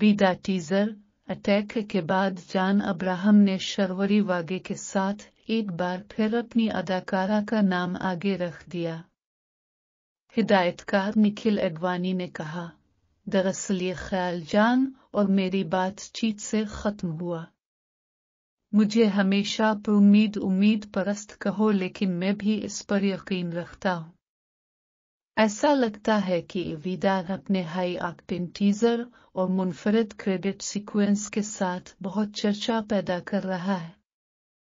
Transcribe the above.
بیا teaser attack کے بعد جان ابراہم نے شروری واگے کے ساتھ ایک بار پھر اپنی اداکارہ کا نام آگے رکھ دیا ہدایت کار نکھل اڈوانی نے کہا دراصل یہ خیال جان اور میری بات چیت سے ختم ہوا مجھے ہمیشہ پر امید امید پرست کہو لیکن میں بھی اس پر یقین رکھتا ہوں ऐसा लगता है कि विदार अपने हाई आक्टिन टीजर और मुनफरद क्रेडिट सीक्वेंस के साथ बहुत चर्चा पैदा कर रहा है